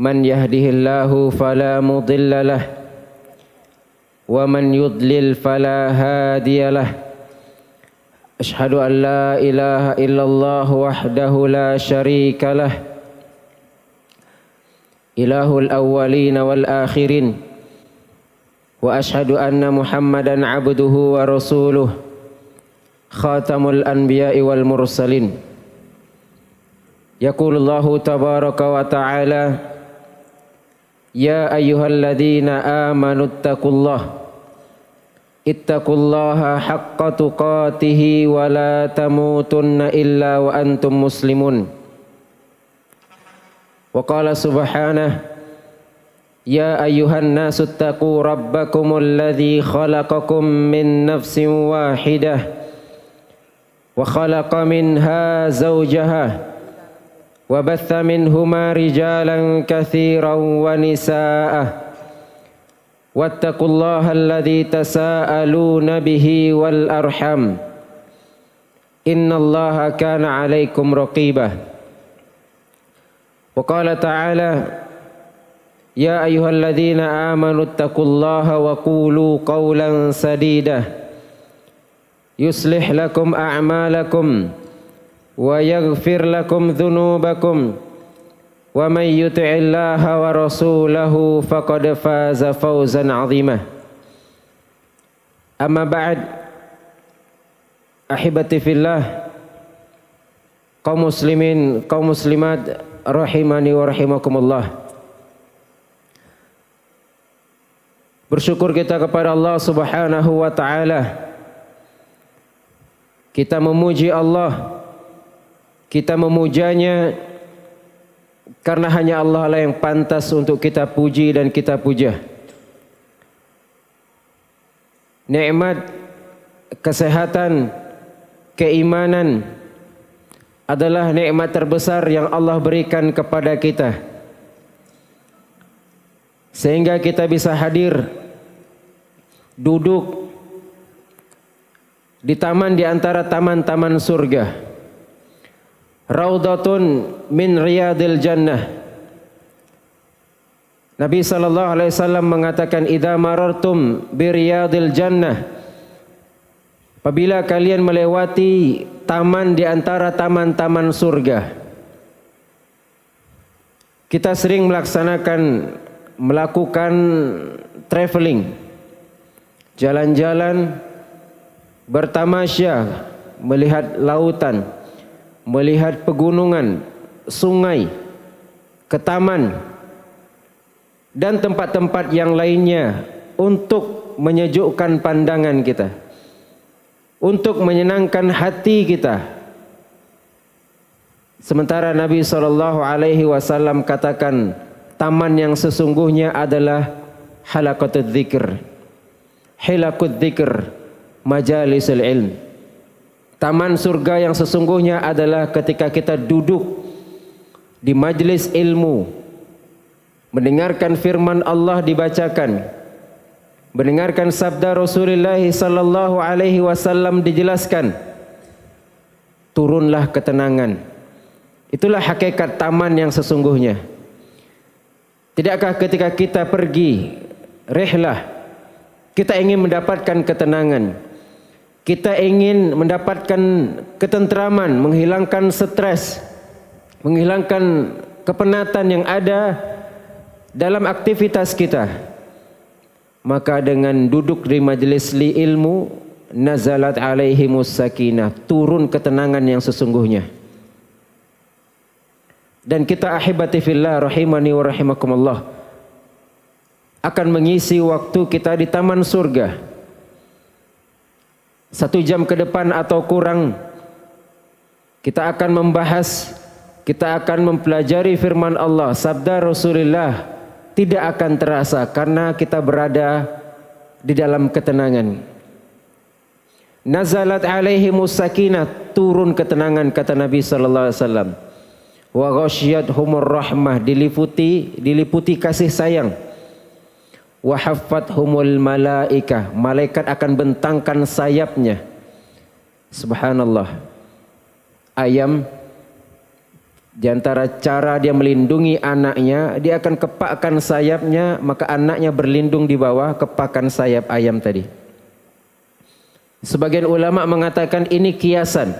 من يهده الله فلا مضل له ومن يضلل فلا هادي له أشهد أن لا إله إلا الله وحده لا شريك له إله الأولين والآخرين وأشهد أن محمدا عبده ورسوله خاتم الأنبياء والمرسلين يقول الله تبارك وتعالى يا أيها الذين آمنوا اتقوا الله اتقوا الله حق تقاته ولا تموتن إلا وأنتم مسلمون وقال سبحانه يا أيها الناس اتقوا ربكم الذي خلقكم من نفس واحدة وخلق منها زوجها وبث منهما رجالا كثيرا ونساء واتقوا الله الذي تساءلون به والأرحم إن الله كان عليكم رقيبا وقال تعالى يا أيها الذين آمنوا اتقوا الله وقولوا قولا سديدا يصلح لكم أعمالكم ويغفر لكم ذنوبكم ومن يطع الله ورسوله فقد فاز فوزا عظيما أما بعد في الله kaum muslimin kaum muslimat rahimani wa rahimakumullah Bersyukur kita kepada Allah Subhanahu wa taala Kita memuji Allah kita memujanya karena hanya Allah lah yang pantas untuk kita puji dan kita puja. Nikmat kesehatan, keimanan adalah nikmat terbesar yang Allah berikan kepada kita. Sehingga kita bisa hadir duduk di taman di antara taman-taman surga. Raudatun min riyadil jannah. Nabi sallallahu alaihi wasallam mengatakan idza marartum bi riyadil jannah. Apabila kalian melewati taman di antara taman-taman surga. Kita sering melaksanakan melakukan traveling. Jalan-jalan bertamasya melihat lautan melihat pegunungan, sungai, ke taman, dan tempat-tempat yang lainnya untuk menyejukkan pandangan kita, untuk menyenangkan hati kita. Sementara Nabi sallallahu alaihi wasallam katakan, taman yang sesungguhnya adalah halaqatul dzikir. Hilaqud dzikir, majalisul ilm. Taman surga yang sesungguhnya adalah ketika kita duduk di majlis ilmu, mendengarkan firman Allah dibacakan, mendengarkan sabda Rasulullah sallallahu alaihi wasallam dijelaskan. Turunlah ketenangan. Itulah hakikat taman yang sesungguhnya. Tidakkah ketika kita pergi rehlah kita ingin mendapatkan ketenangan? Kita ingin mendapatkan ketentraman, menghilangkan stres, menghilangkan kepenatan yang ada dalam aktivitas kita. Maka dengan duduk di majelis li ilmu, nazalat alaihi sakinah, turun ketenangan yang sesungguhnya. Dan kita ahibati fillah rahimani wa rahimakumullah akan mengisi waktu kita di taman surga satu jam ke depan atau kurang kita akan membahas kita akan mempelajari firman Allah sabda Rasulullah tidak akan terasa karena kita berada di dalam ketenangan Nazalat alaihi musakinah turun ketenangan kata Nabi sallallahu alaihi wasallam wa ghasyiyat humur rahmah diliputi diliputi kasih sayang Wahafat humul malaika. Malaikat akan bentangkan sayapnya. Subhanallah. Ayam di antara cara dia melindungi anaknya, dia akan kepakkan sayapnya, maka anaknya berlindung di bawah kepakan sayap ayam tadi. Sebagian ulama mengatakan ini kiasan.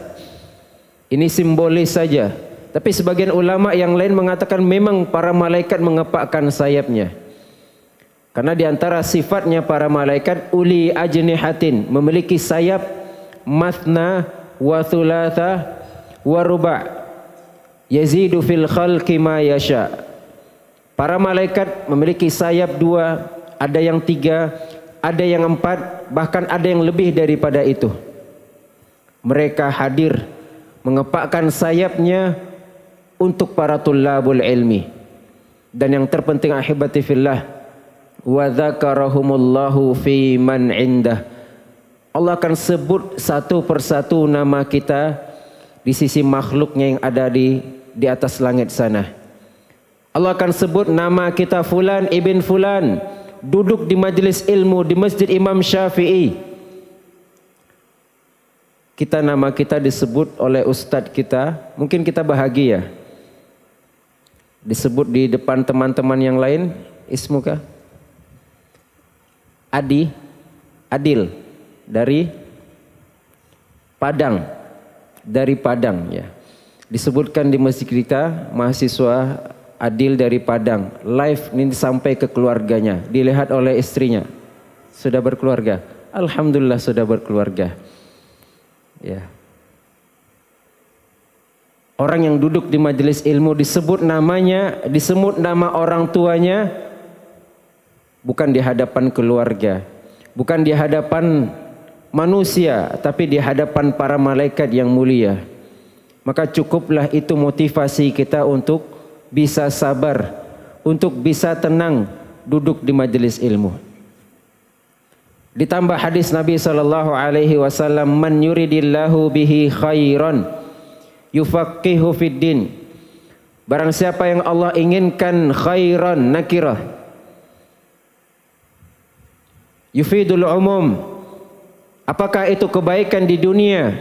Ini simbolis saja. Tapi sebagian ulama yang lain mengatakan memang para malaikat mengepakkan sayapnya. Karena di antara sifatnya para malaikat uli ajnihatin memiliki sayap mathna wa thulatha wa ruba. Yazidu fil khalqi ma yasha. Para malaikat memiliki sayap dua, ada yang tiga, ada yang empat, bahkan ada yang lebih daripada itu. Mereka hadir mengepakkan sayapnya untuk para tulabul ilmi. Dan yang terpenting ahibati fillah, wa dzakarahumullahu fi man indah. Allah akan sebut satu persatu nama kita di sisi makhluknya yang ada di di atas langit sana. Allah akan sebut nama kita fulan ibn fulan duduk di majlis ilmu di Masjid Imam Syafi'i. Kita nama kita disebut oleh ustadz kita, mungkin kita bahagia. Disebut di depan teman-teman yang lain, ismuka Adi Adil dari Padang dari Padang ya disebutkan di masjid kita mahasiswa Adil dari Padang live ini sampai ke keluarganya dilihat oleh istrinya sudah berkeluarga Alhamdulillah sudah berkeluarga ya Orang yang duduk di majelis ilmu disebut namanya, disebut nama orang tuanya, bukan di hadapan keluarga, bukan di hadapan manusia, tapi di hadapan para malaikat yang mulia. Maka cukuplah itu motivasi kita untuk bisa sabar, untuk bisa tenang duduk di majelis ilmu. Ditambah hadis Nabi sallallahu alaihi wasallam man yuridillahu bihi khairan yufaqihu fid din. Barang siapa yang Allah inginkan khairan nakirah Yufidul umum. Apakah itu kebaikan di dunia?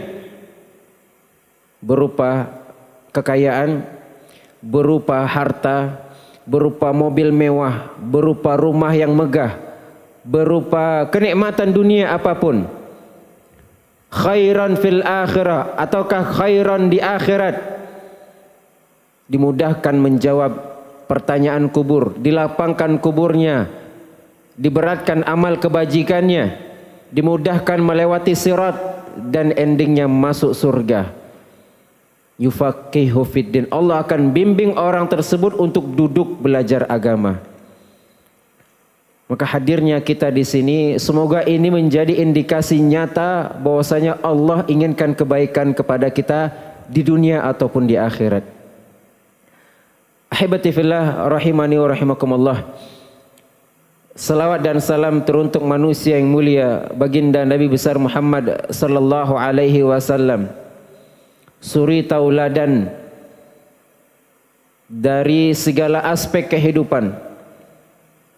Berupa kekayaan, berupa harta, berupa mobil mewah, berupa rumah yang megah, berupa kenikmatan dunia apapun. Khairan fil akhirah ataukah khairan di akhirat? Dimudahkan menjawab pertanyaan kubur, dilapangkan kuburnya, diberatkan amal kebajikannya, dimudahkan melewati sirat dan endingnya masuk surga. Yufaqihu fiddin. Allah akan bimbing orang tersebut untuk duduk belajar agama. Maka hadirnya kita di sini semoga ini menjadi indikasi nyata bahwasanya Allah inginkan kebaikan kepada kita di dunia ataupun di akhirat. Ahibati fillah rahimani wa rahimakumullah. Salawat dan salam teruntuk manusia yang mulia baginda Nabi besar Muhammad sallallahu alaihi wasallam. Suri tauladan dari segala aspek kehidupan.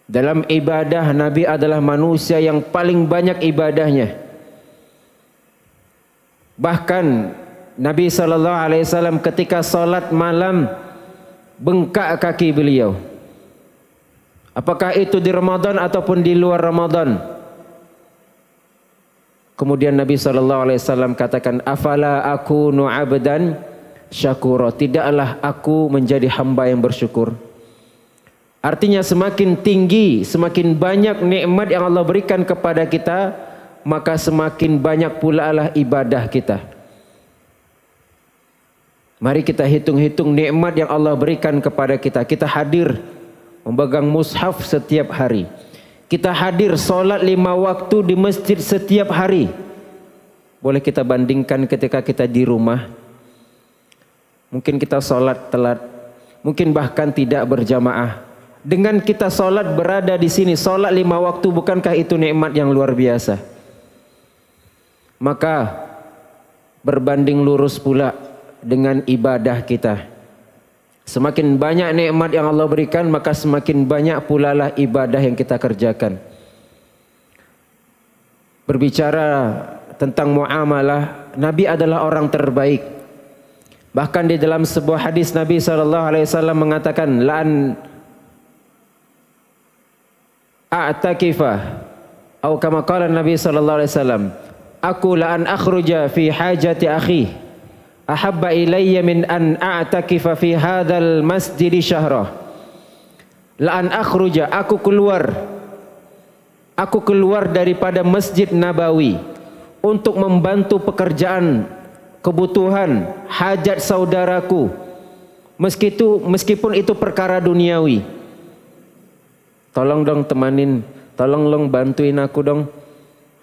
Dalam ibadah Nabi adalah manusia yang paling banyak ibadahnya. Bahkan Nabi sallallahu alaihi wasallam ketika salat malam bengkak kaki beliau. Apakah itu di Ramadan ataupun di luar Ramadan? Kemudian Nabi sallallahu alaihi wasallam katakan, "Afala aku nu'abdan syakura?" Tidaklah aku menjadi hamba yang bersyukur. Artinya semakin tinggi, semakin banyak nikmat yang Allah berikan kepada kita, maka semakin banyak pula lah ibadah kita. Mari kita hitung-hitung nikmat yang Allah berikan kepada kita. Kita hadir memegang mushaf setiap hari. Kita hadir solat lima waktu di masjid setiap hari. Boleh kita bandingkan ketika kita di rumah. Mungkin kita solat telat. Mungkin bahkan tidak berjamaah. Dengan kita solat berada di sini. Solat lima waktu bukankah itu nikmat yang luar biasa. Maka berbanding lurus pula dengan ibadah kita. Semakin banyak nikmat yang Allah berikan, maka semakin banyak pula lah ibadah yang kita kerjakan. Berbicara tentang muamalah, Nabi adalah orang terbaik. Bahkan di dalam sebuah hadis Nabi sallallahu alaihi wasallam mengatakan, "La'an a'takifa" atau kama qala Nabi sallallahu alaihi wasallam, "Aku la'an akhruja fi hajati akhi." ahabba ilayya an a'takifa fi hadzal masjid syahra la an aku keluar aku keluar daripada Masjid Nabawi untuk membantu pekerjaan kebutuhan hajat saudaraku meski itu meskipun itu perkara duniawi tolong dong temanin tolong dong bantuin aku dong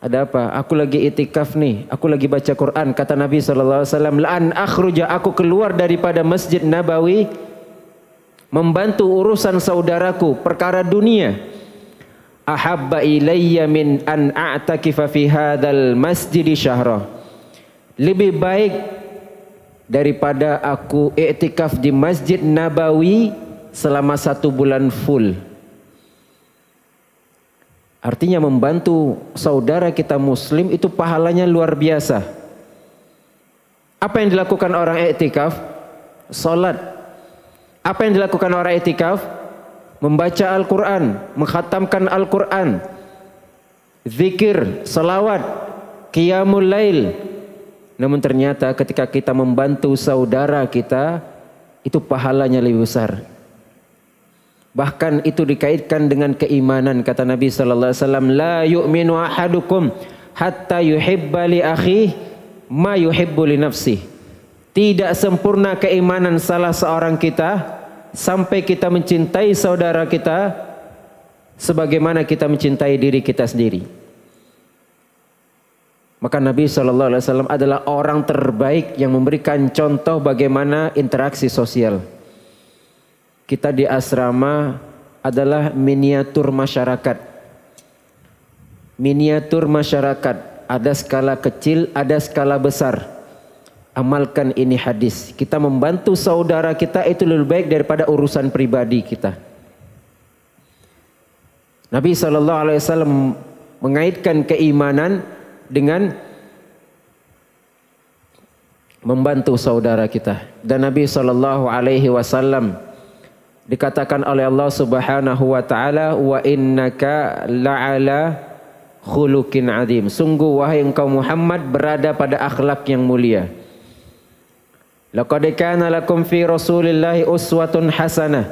ada apa? Aku lagi itikaf nih. Aku lagi baca Quran. Kata Nabi sallallahu alaihi wasallam, "La'an akhruja aku keluar daripada Masjid Nabawi membantu urusan saudaraku perkara dunia." Ahabba ilayya min an a'takifa fi hadzal masjid syahra. Lebih baik daripada aku iktikaf di Masjid Nabawi selama satu bulan full. Artinya membantu saudara kita muslim itu pahalanya luar biasa. Apa yang dilakukan orang etikaf? Salat. Apa yang dilakukan orang etikaf? Membaca Al-Quran, menghatamkan Al-Quran, zikir, salawat, qiyamul lail. Namun ternyata ketika kita membantu saudara kita, itu pahalanya lebih besar. Bahkan itu dikaitkan dengan keimanan kata Nabi sallallahu alaihi wasallam la yu'minu ahadukum hatta yuhibba li akhihi ma yuhibbu li nafsi. Tidak sempurna keimanan salah seorang kita sampai kita mencintai saudara kita sebagaimana kita mencintai diri kita sendiri. Maka Nabi Shallallahu Alaihi Wasallam adalah orang terbaik yang memberikan contoh bagaimana interaksi sosial kita di asrama adalah miniatur masyarakat. Miniatur masyarakat ada skala kecil, ada skala besar. Amalkan ini hadis. Kita membantu saudara kita itu lebih baik daripada urusan pribadi kita. Nabi sallallahu alaihi wasallam mengaitkan keimanan dengan membantu saudara kita. Dan Nabi sallallahu alaihi wasallam dikatakan oleh Allah Subhanahu wa taala wa innaka la'ala khuluqin azim sungguh wahai engkau Muhammad berada pada akhlak yang mulia laqad kana lakum fi rasulillahi uswatun hasanah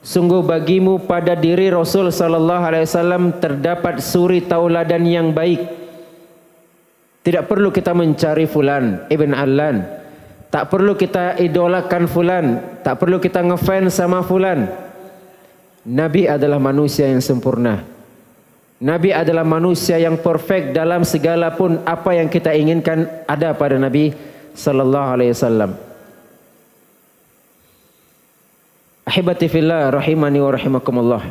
sungguh bagimu pada diri Rasul sallallahu alaihi wasallam terdapat suri tauladan yang baik tidak perlu kita mencari fulan ibn Allan Tak perlu kita idolakan fulan. Tak perlu kita ngefans sama fulan. Nabi adalah manusia yang sempurna. Nabi adalah manusia yang perfect dalam segala pun apa yang kita inginkan ada pada Nabi sallallahu alaihi wasallam. Ahibati fillah rahimani wa rahimakumullah.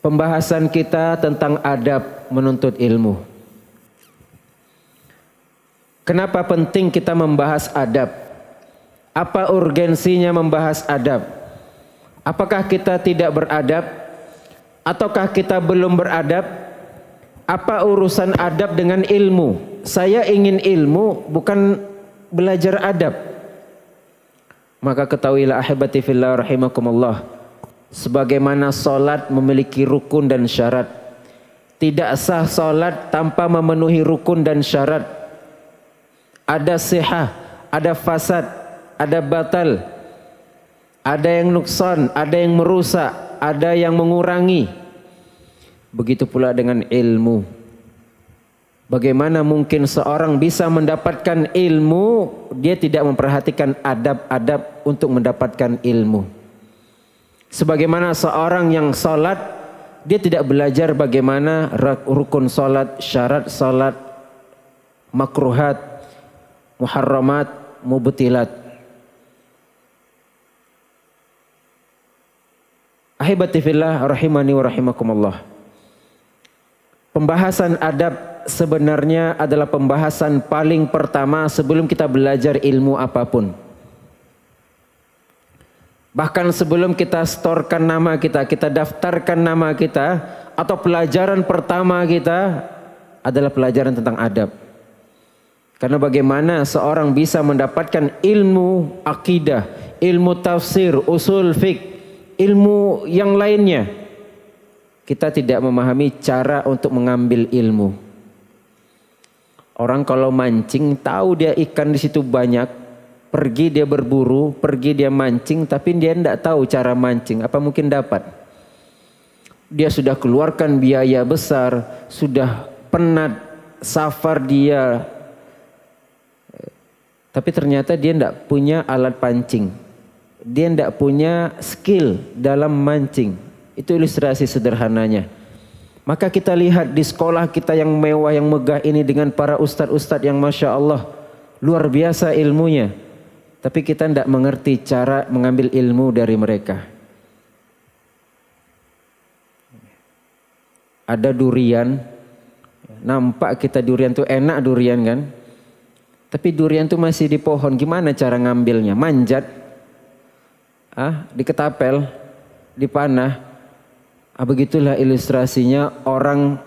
Pembahasan kita tentang adab menuntut ilmu. Kenapa penting kita membahas adab? Apa urgensinya membahas adab? Apakah kita tidak beradab? Ataukah kita belum beradab? Apa urusan adab dengan ilmu? Saya ingin ilmu bukan belajar adab. Maka ketahuilah ahibati fillah rahimakumullah sebagaimana solat memiliki rukun dan syarat. Tidak sah solat tanpa memenuhi rukun dan syarat. Ada sehat, ada fasad, ada batal, ada yang nukson, ada yang merusak, ada yang mengurangi. Begitu pula dengan ilmu. Bagaimana mungkin seorang bisa mendapatkan ilmu, dia tidak memperhatikan adab-adab untuk mendapatkan ilmu. Sebagaimana seorang yang sholat, dia tidak belajar bagaimana rukun sholat, syarat sholat, makruhat, muharramat mubtilat ahibati fillah rahimani wa rahimakumullah pembahasan adab sebenarnya adalah pembahasan paling pertama sebelum kita belajar ilmu apapun Bahkan sebelum kita storkan nama kita, kita daftarkan nama kita, atau pelajaran pertama kita adalah pelajaran tentang adab. Karena bagaimana seorang bisa mendapatkan ilmu akidah, ilmu tafsir, usul fik, ilmu yang lainnya. Kita tidak memahami cara untuk mengambil ilmu. Orang kalau mancing tahu dia ikan di situ banyak, pergi dia berburu, pergi dia mancing, tapi dia tidak tahu cara mancing. Apa mungkin dapat? Dia sudah keluarkan biaya besar, sudah penat, safar dia tapi ternyata dia tidak punya alat pancing. Dia tidak punya skill dalam mancing. Itu ilustrasi sederhananya. Maka kita lihat di sekolah kita yang mewah, yang megah ini dengan para ustadz-ustadz yang Masya Allah. Luar biasa ilmunya. Tapi kita tidak mengerti cara mengambil ilmu dari mereka. Ada durian. Nampak kita durian itu enak durian kan. Tapi durian itu masih di pohon, gimana cara ngambilnya? Manjat, ah, diketapel, dipanah. Ah, begitulah ilustrasinya orang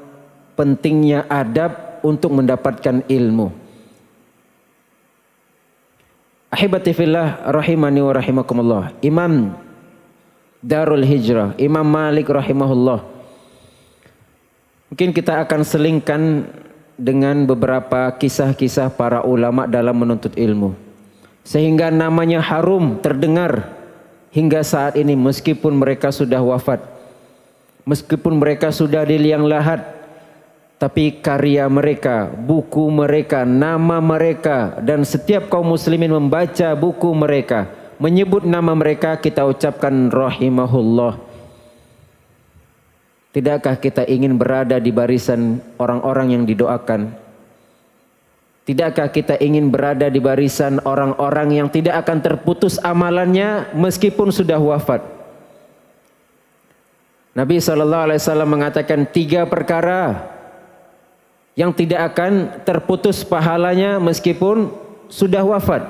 pentingnya adab untuk mendapatkan ilmu. Ahibati fillah rahimani wa rahimakumullah. Imam Darul Hijrah, Imam Malik rahimahullah. Mungkin kita akan selingkan dengan beberapa kisah-kisah para ulama dalam menuntut ilmu. Sehingga namanya harum terdengar hingga saat ini meskipun mereka sudah wafat. Meskipun mereka sudah di liang lahat. Tapi karya mereka, buku mereka, nama mereka dan setiap kaum muslimin membaca buku mereka. Menyebut nama mereka kita ucapkan rahimahullah. Tidakkah kita ingin berada di barisan orang-orang yang didoakan? Tidakkah kita ingin berada di barisan orang-orang yang tidak akan terputus amalannya meskipun sudah wafat? Nabi Shallallahu Alaihi Wasallam mengatakan tiga perkara yang tidak akan terputus pahalanya meskipun sudah wafat.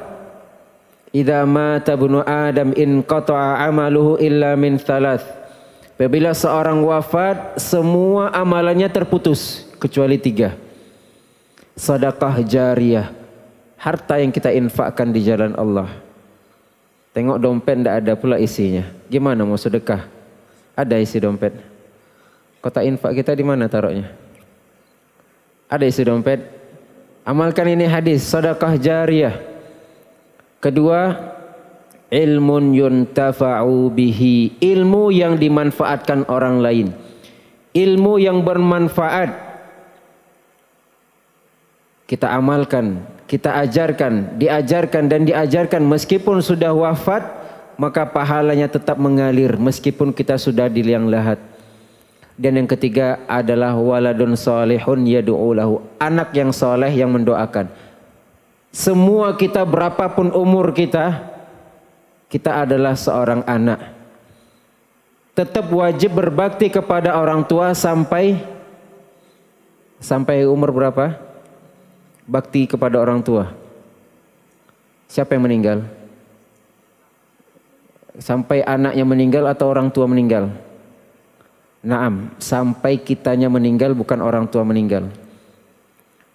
Idza mata bunu Adam in qata'a amaluhu illa min thalath. Apabila seorang wafat, semua amalannya terputus kecuali tiga. Sedekah jariah, harta yang kita infakkan di jalan Allah. Tengok dompet tidak ada pula isinya. Gimana mau sedekah? Ada isi dompet. Kota infak kita di mana taruhnya? Ada isi dompet. Amalkan ini hadis, sedekah jariah. Kedua, ilmun yuntafa'u bihi ilmu yang dimanfaatkan orang lain ilmu yang bermanfaat kita amalkan kita ajarkan diajarkan dan diajarkan meskipun sudah wafat maka pahalanya tetap mengalir meskipun kita sudah di liang lahat dan yang ketiga adalah waladun solehun yadu'ulahu anak yang soleh yang mendoakan semua kita berapapun umur kita kita adalah seorang anak. Tetap wajib berbakti kepada orang tua sampai sampai umur berapa? Bakti kepada orang tua. Siapa yang meninggal? Sampai anaknya meninggal atau orang tua meninggal? Naam, sampai kitanya meninggal bukan orang tua meninggal.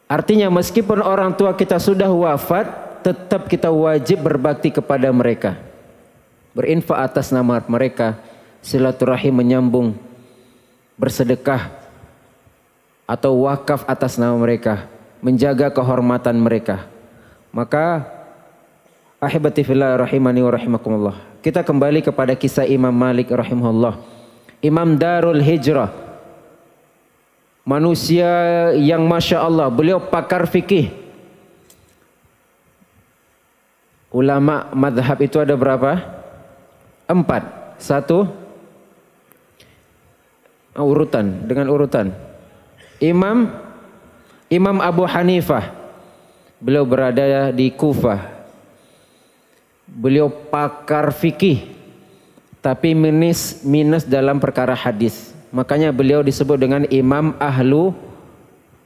Artinya meskipun orang tua kita sudah wafat, tetap kita wajib berbakti kepada mereka berinfak atas nama mereka, silaturahim menyambung, bersedekah atau wakaf atas nama mereka, menjaga kehormatan mereka. Maka ahibati fillah rahimani wa rahimakumullah. Kita kembali kepada kisah Imam Malik rahimahullah. Imam Darul Hijrah. Manusia yang Masya Allah, beliau pakar fikih. Ulama madhab itu ada berapa? empat satu urutan dengan urutan Imam Imam Abu Hanifah beliau berada di Kufah beliau pakar fikih tapi minus minus dalam perkara hadis makanya beliau disebut dengan Imam Ahlu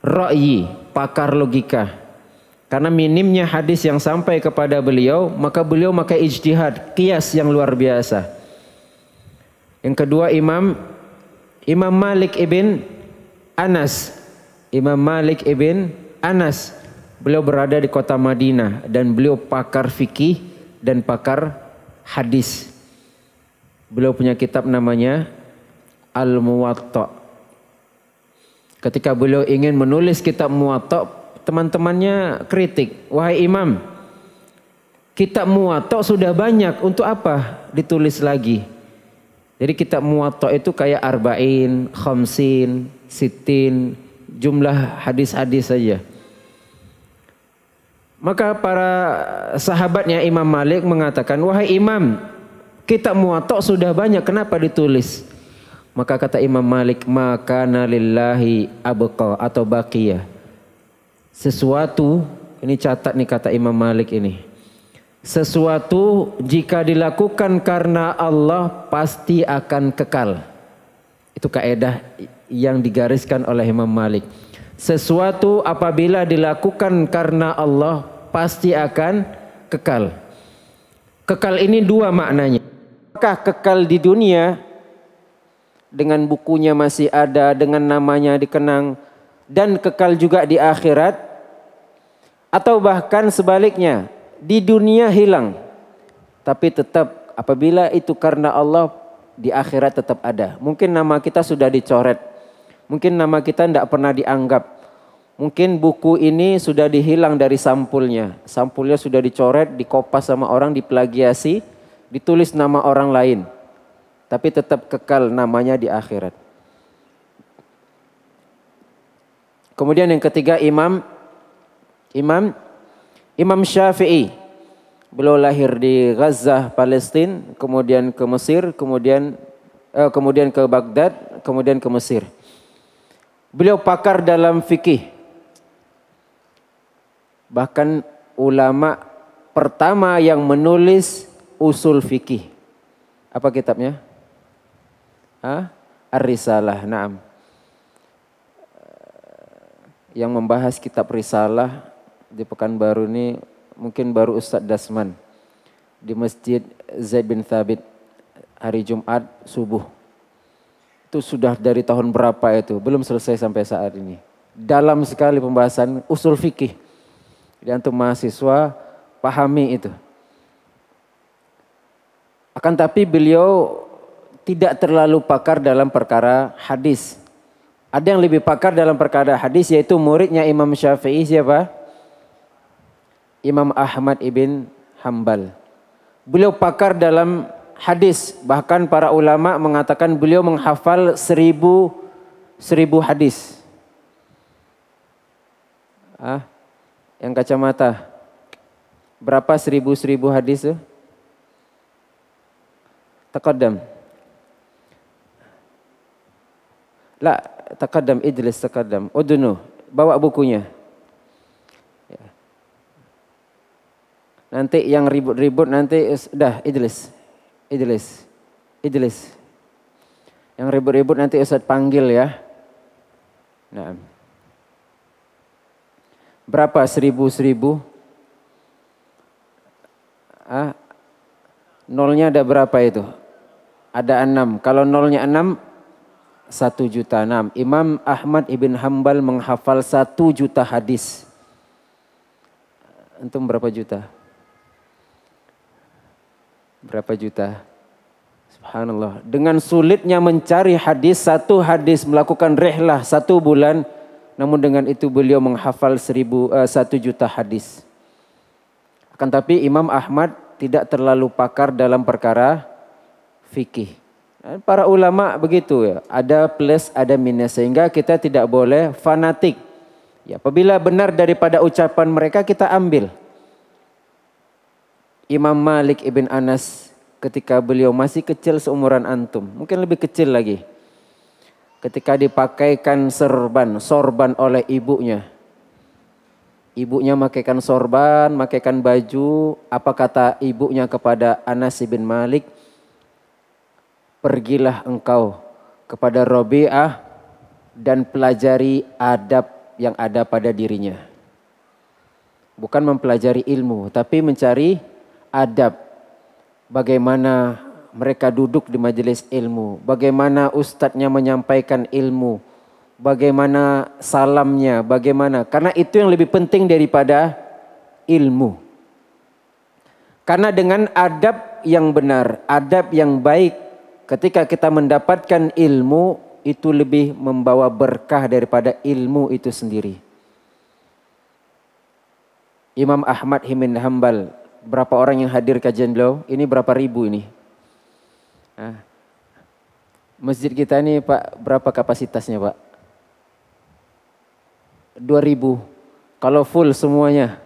Ra'yi pakar logika karena minimnya hadis yang sampai kepada beliau, maka beliau memakai ijtihad, kias yang luar biasa. Yang kedua Imam Imam Malik ibn Anas. Imam Malik ibn Anas. Beliau berada di kota Madinah dan beliau pakar fikih dan pakar hadis. Beliau punya kitab namanya Al-Muwatta. Ketika beliau ingin menulis kitab Muwatta, teman-temannya kritik, wahai imam, kitab muwatta sudah banyak, untuk apa ditulis lagi? Jadi kitab muwatta itu kayak arba'in, khamsin, sitin, jumlah hadis-hadis saja. Maka para sahabatnya Imam Malik mengatakan, "Wahai Imam, kitab muwatta sudah banyak, kenapa ditulis?" Maka kata Imam Malik, "Maka nalillahi abqa atau baqiyah." sesuatu ini catat nih kata Imam Malik ini sesuatu jika dilakukan karena Allah pasti akan kekal itu kaedah yang digariskan oleh Imam Malik sesuatu apabila dilakukan karena Allah pasti akan kekal kekal ini dua maknanya apakah kekal di dunia dengan bukunya masih ada dengan namanya dikenang dan kekal juga di akhirat atau bahkan sebaliknya, di dunia hilang. Tapi tetap apabila itu karena Allah di akhirat tetap ada. Mungkin nama kita sudah dicoret. Mungkin nama kita tidak pernah dianggap. Mungkin buku ini sudah dihilang dari sampulnya. Sampulnya sudah dicoret, dikopas sama orang, diplagiasi, ditulis nama orang lain. Tapi tetap kekal namanya di akhirat. Kemudian yang ketiga imam Imam Imam Syafi'i. Beliau lahir di Gaza, Palestina, kemudian ke Mesir, kemudian eh, kemudian ke Baghdad, kemudian ke Mesir. Beliau pakar dalam fikih. Bahkan ulama pertama yang menulis usul fikih. Apa kitabnya? Hah? Ar-Risalah, naam. Eh, yang membahas kitab Risalah di Pekanbaru ini mungkin baru Ustadz Dasman di Masjid Zaid bin Thabit hari Jumat subuh. Itu sudah dari tahun berapa itu, belum selesai sampai saat ini. Dalam sekali pembahasan usul fikih. Jadi antum mahasiswa pahami itu. Akan tapi beliau tidak terlalu pakar dalam perkara hadis. Ada yang lebih pakar dalam perkara hadis yaitu muridnya Imam Syafi'i siapa? Imam Ahmad ibn Hambal. Beliau pakar dalam hadis, bahkan para ulama mengatakan beliau menghafal seribu seribu hadis. Ah, yang kacamata. Berapa seribu-seribu hadis tuh? Takadam. La, takadam, idlis takadam. Udunu, bawa bukunya. Nanti yang ribut-ribut nanti sudah idlis. Idlis. Idlis. Yang ribut-ribut nanti Ustaz panggil ya. Nah. Berapa seribu-seribu? Ah, nolnya ada berapa itu? Ada enam. Kalau nolnya enam, satu juta enam. Imam Ahmad ibn Hambal menghafal satu juta hadis. Antum berapa juta? berapa juta? Subhanallah. Dengan sulitnya mencari hadis, satu hadis melakukan rehlah satu bulan. Namun dengan itu beliau menghafal seribu, uh, satu juta hadis. Akan tapi Imam Ahmad tidak terlalu pakar dalam perkara fikih. Eh, para ulama begitu ya, ada plus ada minus sehingga kita tidak boleh fanatik. Ya, apabila benar daripada ucapan mereka kita ambil. Imam Malik ibn Anas ketika beliau masih kecil seumuran antum, mungkin lebih kecil lagi. Ketika dipakaikan serban, sorban oleh ibunya. Ibunya makaikan sorban, makaikan baju. Apa kata ibunya kepada Anas ibn Malik? Pergilah engkau kepada Robi'ah dan pelajari adab yang ada pada dirinya. Bukan mempelajari ilmu, tapi mencari adab, bagaimana mereka duduk di majelis ilmu, bagaimana ustadznya menyampaikan ilmu, bagaimana salamnya, bagaimana. Karena itu yang lebih penting daripada ilmu. Karena dengan adab yang benar, adab yang baik, ketika kita mendapatkan ilmu, itu lebih membawa berkah daripada ilmu itu sendiri. Imam Ahmad Himin Hambal berapa orang yang hadir kajian beliau, ini berapa ribu ini. Nah, masjid kita ini Pak, berapa kapasitasnya Pak? 2000. Kalau full semuanya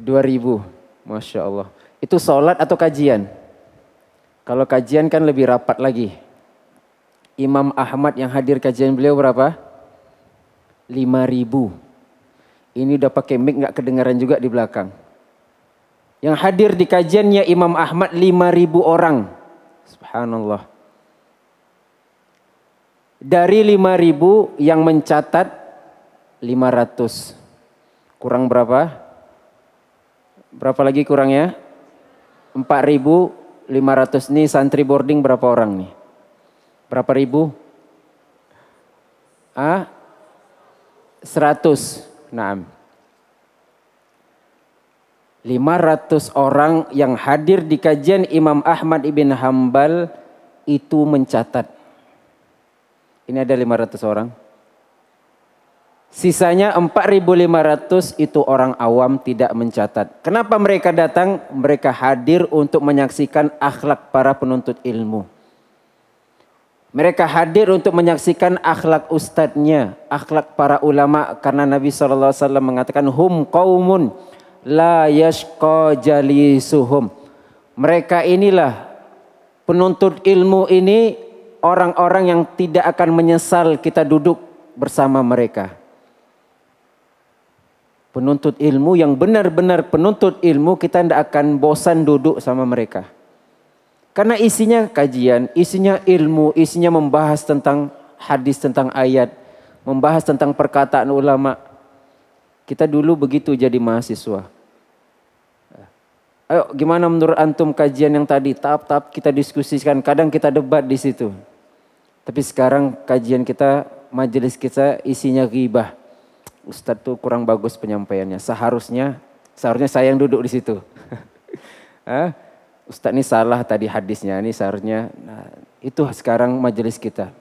2000. Masya Allah. Itu sholat atau kajian? Kalau kajian kan lebih rapat lagi. Imam Ahmad yang hadir kajian beliau berapa? 5000. Ini udah pakai mic nggak kedengaran juga di belakang. Yang hadir di kajiannya Imam Ahmad 5000 orang. Subhanallah. Dari 5000 yang mencatat 500. Kurang berapa? Berapa lagi kurangnya? 4500 nih santri boarding berapa orang nih? Berapa ribu? Ah? 100. Naam. 500 orang yang hadir di kajian Imam Ahmad ibn Hambal itu mencatat. Ini ada 500 orang. Sisanya 4.500 itu orang awam tidak mencatat. Kenapa mereka datang? Mereka hadir untuk menyaksikan akhlak para penuntut ilmu. Mereka hadir untuk menyaksikan akhlak ustadznya, akhlak para ulama karena Nabi SAW mengatakan hum qaumun la yashqa jalisuhum. Mereka inilah penuntut ilmu ini orang-orang yang tidak akan menyesal kita duduk bersama mereka. Penuntut ilmu yang benar-benar penuntut ilmu kita tidak akan bosan duduk sama mereka. Karena isinya kajian, isinya ilmu, isinya membahas tentang hadis, tentang ayat, membahas tentang perkataan ulama. Kita dulu begitu jadi mahasiswa. Ayo, gimana menurut antum kajian yang tadi tahap-tahap kita diskusikan, kadang kita debat di situ. Tapi sekarang kajian kita, majelis kita isinya ghibah. Ustadz tuh kurang bagus penyampaiannya. Seharusnya seharusnya saya yang duduk di situ. Ustadz ini salah tadi hadisnya, ini seharusnya nah, itu sekarang majelis kita.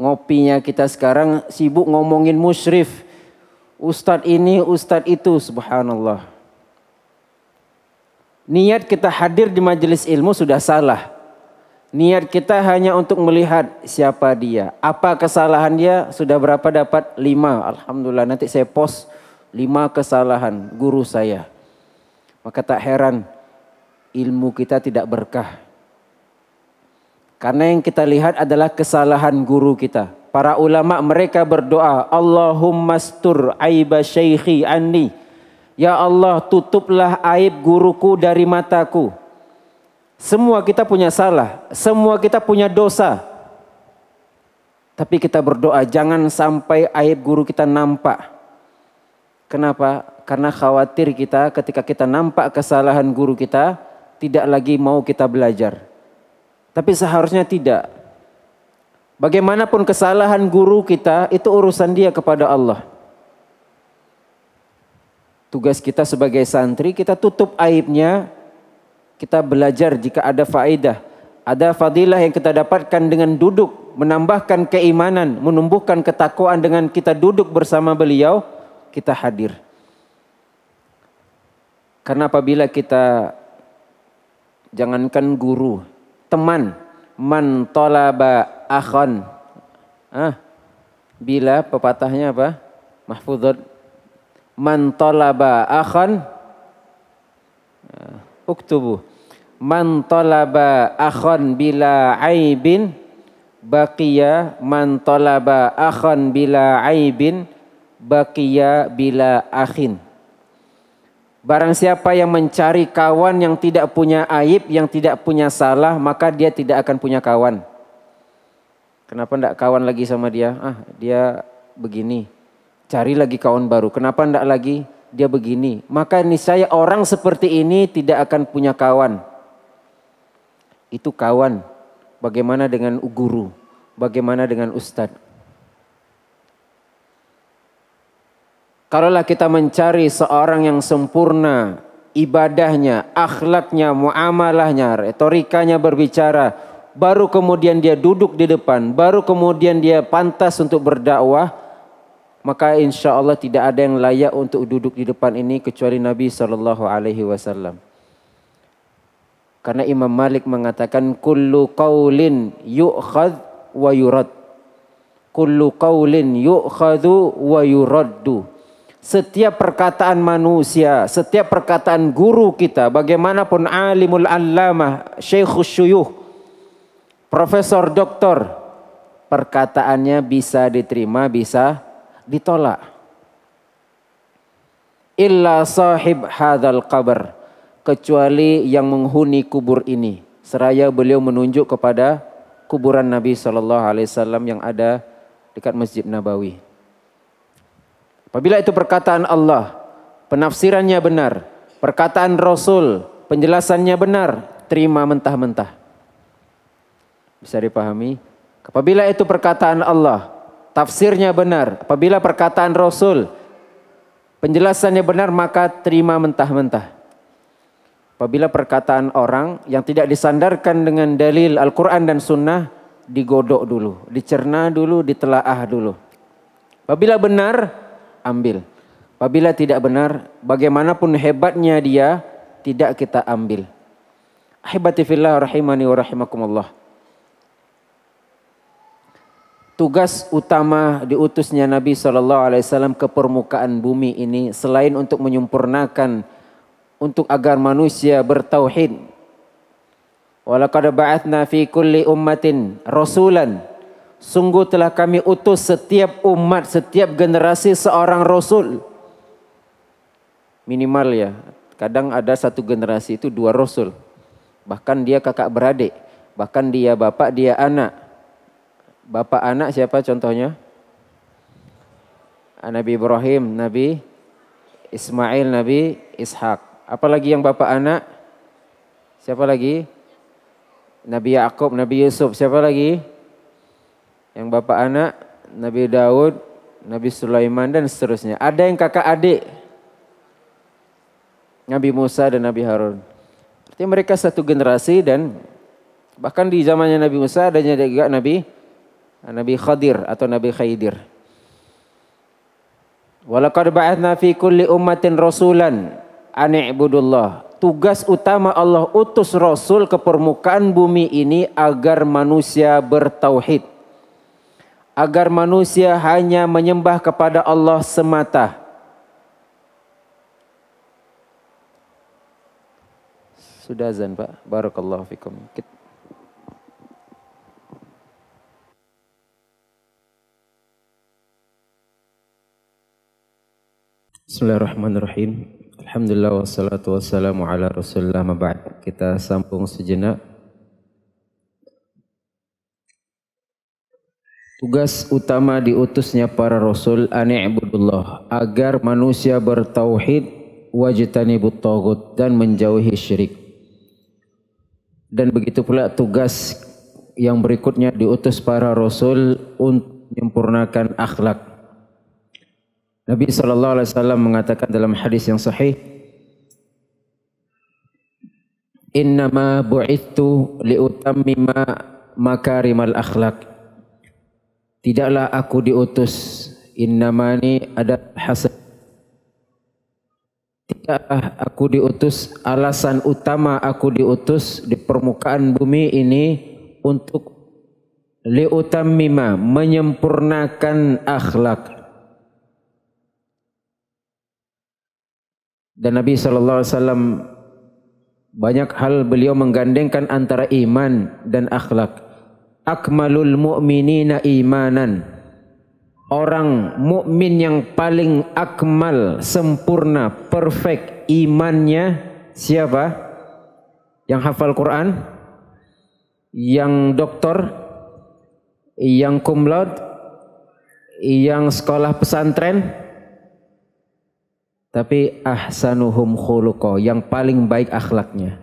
Ngopinya kita sekarang sibuk ngomongin musyrif. Ustadz ini, ustadz itu, subhanallah. Niat kita hadir di majelis ilmu sudah salah. Niat kita hanya untuk melihat siapa dia. Apa kesalahan dia? Sudah berapa dapat? Lima. Alhamdulillah nanti saya post lima kesalahan guru saya. Maka tak heran ilmu kita tidak berkah. Karena yang kita lihat adalah kesalahan guru kita. Para ulama mereka berdoa, Allahumma stur aiba syekhi anni Ya Allah tutuplah aib guruku dari mataku. Semua kita punya salah, semua kita punya dosa. Tapi kita berdoa jangan sampai aib guru kita nampak. Kenapa? Karena khawatir kita ketika kita nampak kesalahan guru kita tidak lagi mau kita belajar. Tapi seharusnya tidak. Bagaimanapun kesalahan guru kita itu urusan dia kepada Allah. Tugas kita sebagai santri, kita tutup aibnya, kita belajar jika ada faedah. Ada fadilah yang kita dapatkan dengan duduk, menambahkan keimanan, menumbuhkan ketakwaan dengan kita duduk bersama beliau, kita hadir. Karena apabila kita jangankan guru, teman, man talaba akhan. Ah, bila pepatahnya apa? Mahfudzat man talaba akhan eh, uktubu man talaba akhan bila aibin baqiya man talaba akhan bila aibin baqiya bila akhin Barang siapa yang mencari kawan yang tidak punya aib, yang tidak punya salah, maka dia tidak akan punya kawan. Kenapa tidak kawan lagi sama dia? Ah, dia begini Cari lagi kawan baru. Kenapa ndak lagi? Dia begini. Maka niscaya orang seperti ini tidak akan punya kawan. Itu kawan. Bagaimana dengan guru? Bagaimana dengan ustadz? Kalaulah kita mencari seorang yang sempurna ibadahnya, akhlaknya, muamalahnya, retorikanya berbicara, baru kemudian dia duduk di depan, baru kemudian dia pantas untuk berdakwah, maka insya Allah tidak ada yang layak untuk duduk di depan ini kecuali Nabi Shallallahu Alaihi Wasallam. Karena Imam Malik mengatakan kullu qaulin yu'khad wa yurad. Kullu qaulin yu'khadu wa yuraddu. Setiap perkataan manusia, setiap perkataan guru kita, bagaimanapun alimul allamah, syekhus syuyuh, profesor doktor, perkataannya bisa diterima, bisa ditolak. Illa sahib hadal kabar. Kecuali yang menghuni kubur ini. Seraya beliau menunjuk kepada kuburan Nabi Shallallahu Alaihi Wasallam yang ada dekat Masjid Nabawi. Apabila itu perkataan Allah, penafsirannya benar, perkataan Rasul, penjelasannya benar, terima mentah-mentah. Bisa dipahami? Apabila itu perkataan Allah, tafsirnya benar, apabila perkataan Rasul penjelasannya benar maka terima mentah-mentah. Apabila perkataan orang yang tidak disandarkan dengan dalil Al-Quran dan Sunnah digodok dulu, dicerna dulu, ditelaah dulu. Apabila benar, ambil. Apabila tidak benar, bagaimanapun hebatnya dia, tidak kita ambil. Ahibati rahimani wa rahimakumullah tugas utama diutusnya Nabi Shallallahu Alaihi Wasallam ke permukaan bumi ini selain untuk menyempurnakan untuk agar manusia bertauhid. Walaqad ba'athna fi kulli ummatin rasulan. Sungguh telah kami utus setiap umat, setiap generasi seorang rasul. Minimal ya. Kadang ada satu generasi itu dua rasul. Bahkan dia kakak beradik, bahkan dia bapak, dia anak. Bapak anak siapa contohnya? Ah, Nabi Ibrahim, Nabi Ismail, Nabi Ishak. Apalagi yang bapak anak? Siapa lagi? Nabi Yakub, Nabi Yusuf. Siapa lagi? Yang bapak anak? Nabi Daud, Nabi Sulaiman dan seterusnya. Ada yang kakak adik? Nabi Musa dan Nabi Harun. Artinya mereka satu generasi dan bahkan di zamannya Nabi Musa ada juga Nabi Nabi Khadir atau Nabi Khaidir. Walaqad ba'athna fi kulli ummatin rasulan an Tugas utama Allah utus rasul ke permukaan bumi ini agar manusia bertauhid. Agar manusia hanya menyembah kepada Allah semata. Sudah azan Pak. Barakallahu fikum. Kita Bismillahirrahmanirrahim. Alhamdulillah wassalatu wassalamu ala Rasulillah mab'ad. Kita sambung sejenak. Tugas utama diutusnya para rasul ani'budullah agar manusia bertauhid wajtanibut tagut dan menjauhi syirik. Dan begitu pula tugas yang berikutnya diutus para rasul untuk menyempurnakan akhlak. Nabi sallallahu alaihi wasallam mengatakan dalam hadis yang sahih Inna ma bu'ithu li utammima makarimal akhlak Tidaklah aku diutus innamani ada hasad Tidaklah aku diutus alasan utama aku diutus di permukaan bumi ini untuk li utammima menyempurnakan akhlak dan Nabi sallallahu alaihi wasallam banyak hal beliau menggandengkan antara iman dan akhlak. Akmalul mu'minina imanan. Orang mukmin yang paling akmal, sempurna, perfect imannya siapa? Yang hafal Quran? Yang doktor? Yang cum Yang sekolah pesantren? tapi ahsanuhum khuluqo yang paling baik akhlaknya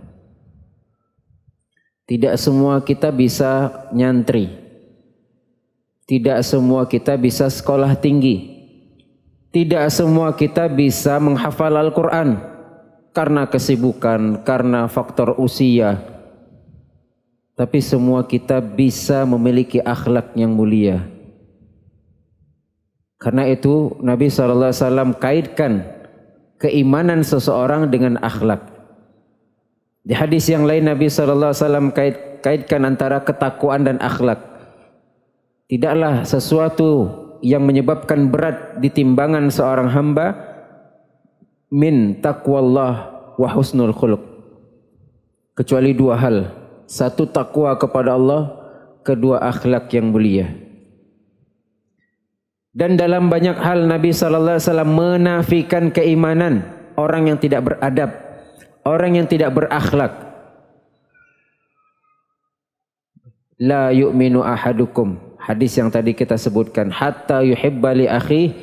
tidak semua kita bisa nyantri tidak semua kita bisa sekolah tinggi tidak semua kita bisa menghafal Al-Quran karena kesibukan, karena faktor usia. Tapi semua kita bisa memiliki akhlak yang mulia. Karena itu Nabi SAW kaitkan keimanan seseorang dengan akhlak. Di hadis yang lain Nabi Sallallahu SAW kait, kaitkan antara ketakwaan dan akhlak. Tidaklah sesuatu yang menyebabkan berat di timbangan seorang hamba min taqwallah wa husnul khuluq. Kecuali dua hal. Satu takwa kepada Allah, kedua akhlak yang mulia. Dan dalam banyak hal Nabi sallallahu alaihi wasallam menafikan keimanan orang yang tidak beradab, orang yang tidak berakhlak. La yu'minu ahadukum. Hadis yang tadi kita sebutkan, hatta yuhibba li akhi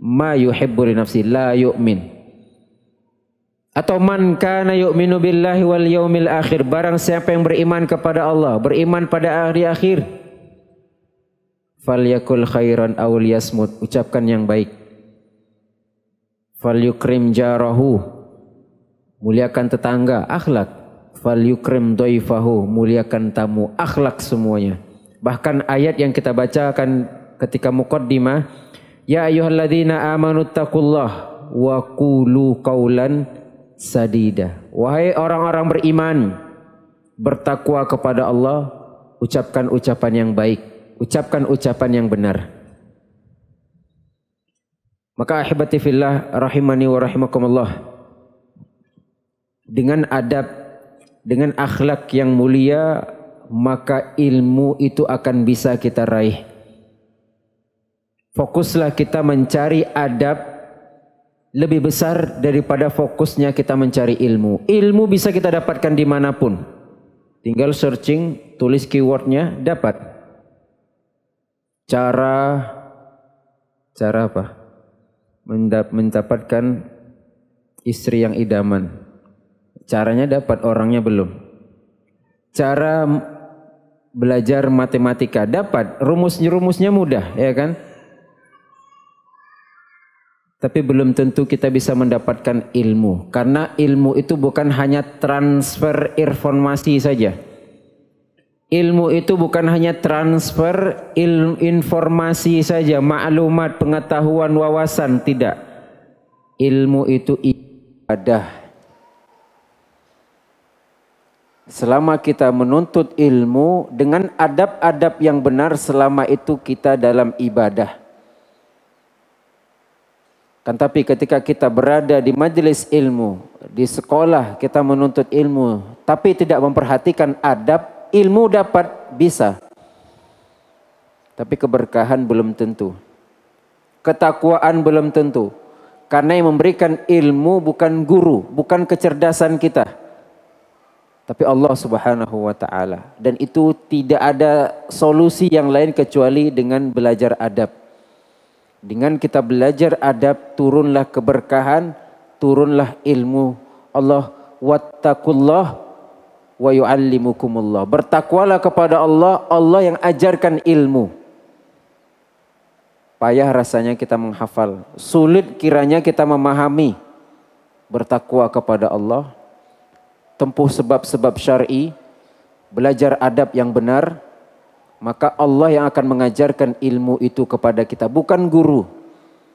ma yuhibbu nafsi la yu'min. Atau man kana yu'minu billahi wal yaumil akhir, barang siapa yang beriman kepada Allah, beriman pada hari akhir, akhir falyakul khairan aw liyasmut ucapkan yang baik falyukrim jarahu muliakan tetangga akhlak falyukrim doifahu muliakan tamu akhlak semuanya bahkan ayat yang kita baca bacakan ketika mukaddimah ya ayyuhalladzina amanu taqullah wa qulu kaulan sadida wahai orang-orang beriman bertakwa kepada Allah ucapkan ucapan yang baik ucapkan ucapan yang benar. Maka ahibati fillah rahimani wa rahimakumullah. Dengan adab, dengan akhlak yang mulia, maka ilmu itu akan bisa kita raih. Fokuslah kita mencari adab lebih besar daripada fokusnya kita mencari ilmu. Ilmu bisa kita dapatkan dimanapun. Tinggal searching, tulis keywordnya, dapat cara cara apa? mendap mendapatkan istri yang idaman. Caranya dapat, orangnya belum. Cara belajar matematika dapat, rumusnya rumusnya mudah, ya kan? Tapi belum tentu kita bisa mendapatkan ilmu karena ilmu itu bukan hanya transfer informasi saja. Ilmu itu bukan hanya transfer ilmu, informasi saja, maklumat, pengetahuan, wawasan, tidak. Ilmu itu ibadah. Selama kita menuntut ilmu dengan adab-adab yang benar, selama itu kita dalam ibadah. Kan tapi ketika kita berada di majelis ilmu, di sekolah kita menuntut ilmu, tapi tidak memperhatikan adab ilmu dapat bisa. Tapi keberkahan belum tentu. Ketakwaan belum tentu. Karena yang memberikan ilmu bukan guru, bukan kecerdasan kita. Tapi Allah subhanahu wa ta'ala. Dan itu tidak ada solusi yang lain kecuali dengan belajar adab. Dengan kita belajar adab, turunlah keberkahan, turunlah ilmu. Allah wattakullah wa yuallimukumullah. Bertakwalah kepada Allah, Allah yang ajarkan ilmu. Payah rasanya kita menghafal, sulit kiranya kita memahami. Bertakwa kepada Allah, tempuh sebab-sebab syar'i, belajar adab yang benar, maka Allah yang akan mengajarkan ilmu itu kepada kita, bukan guru.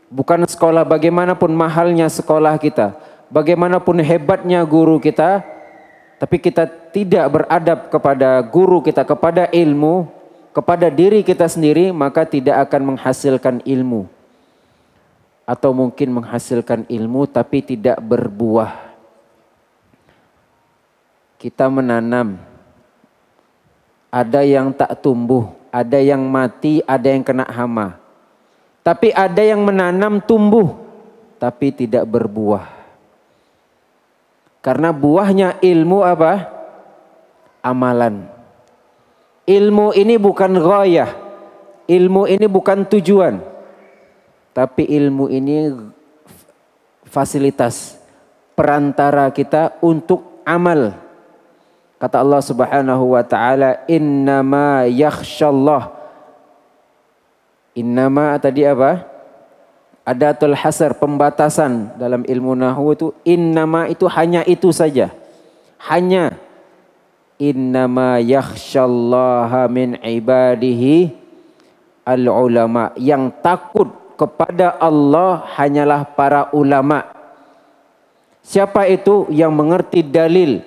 Bukan sekolah bagaimanapun mahalnya sekolah kita, bagaimanapun hebatnya guru kita, tapi kita tidak beradab kepada guru kita, kepada ilmu, kepada diri kita sendiri, maka tidak akan menghasilkan ilmu. Atau mungkin menghasilkan ilmu tapi tidak berbuah. Kita menanam, ada yang tak tumbuh, ada yang mati, ada yang kena hama. Tapi ada yang menanam tumbuh, tapi tidak berbuah karena buahnya ilmu apa? Amalan. Ilmu ini bukan royah, Ilmu ini bukan tujuan. Tapi ilmu ini fasilitas. Perantara kita untuk amal. Kata Allah subhanahu wa ta'ala. Innama yakhshallah. Innama tadi apa? adatul hasar pembatasan dalam ilmu nahu itu innama itu hanya itu saja hanya innama yakhsyallaha min ibadihi al ulama yang takut kepada Allah hanyalah para ulama siapa itu yang mengerti dalil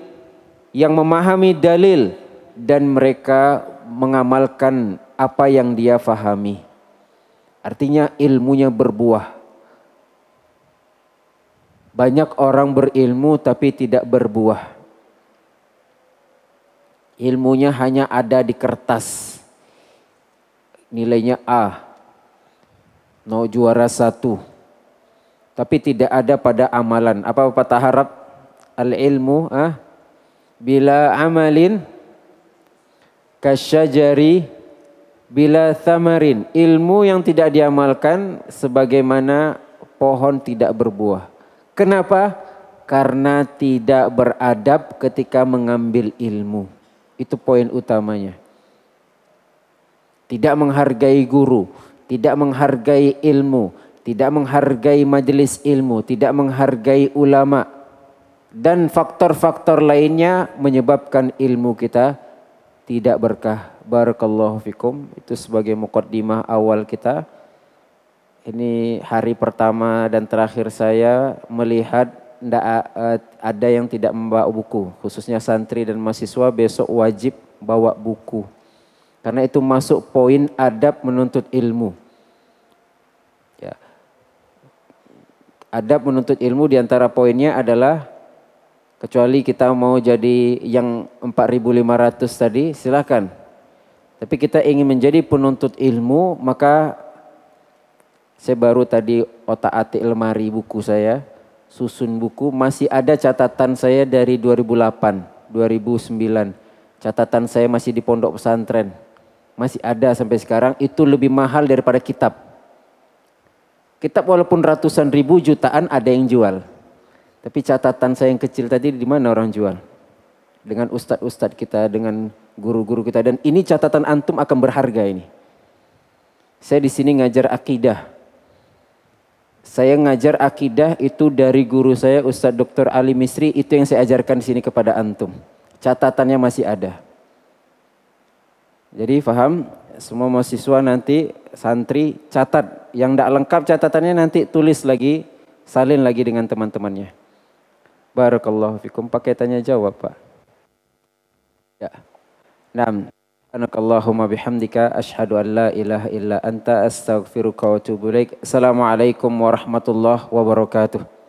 yang memahami dalil dan mereka mengamalkan apa yang dia fahami Artinya ilmunya berbuah. Banyak orang berilmu tapi tidak berbuah. Ilmunya hanya ada di kertas. Nilainya A. No juara satu. Tapi tidak ada pada amalan. Apa patah harap? Al ilmu ah bila amalin kasyajari bila samarin ilmu yang tidak diamalkan sebagaimana pohon tidak berbuah. Kenapa? Karena tidak beradab ketika mengambil ilmu. Itu poin utamanya. Tidak menghargai guru, tidak menghargai ilmu, tidak menghargai majelis ilmu, tidak menghargai ulama dan faktor-faktor lainnya menyebabkan ilmu kita tidak berkah. Barakallahu fikum. Itu sebagai mukaddimah awal kita. Ini hari pertama dan terakhir saya melihat ndak ada yang tidak membawa buku, khususnya santri dan mahasiswa besok wajib bawa buku. Karena itu masuk poin adab menuntut ilmu. Ya. Adab menuntut ilmu diantara poinnya adalah Kecuali kita mau jadi yang 4.500 tadi, silakan. Tapi kita ingin menjadi penuntut ilmu, maka saya baru tadi otak atik lemari buku saya, susun buku, masih ada catatan saya dari 2008, 2009. Catatan saya masih di pondok pesantren. Masih ada sampai sekarang, itu lebih mahal daripada kitab. Kitab walaupun ratusan ribu jutaan ada yang jual. Tapi catatan saya yang kecil tadi di mana orang jual? Dengan ustadz-ustadz kita, dengan guru-guru kita. Dan ini catatan antum akan berharga ini. Saya di sini ngajar akidah. Saya ngajar akidah itu dari guru saya Ustadz Dr. Ali Misri itu yang saya ajarkan di sini kepada antum. Catatannya masih ada. Jadi faham semua mahasiswa nanti santri catat yang tidak lengkap catatannya nanti tulis lagi salin lagi dengan teman-temannya. Barakallahu fikum. Pakai tanya jawab, Pak. Ya. Naam. Anakallahumma bihamdika ashhadu an la ilaha illa anta astaghfiruka wa atubu ilaik. Assalamualaikum warahmatullahi wabarakatuh.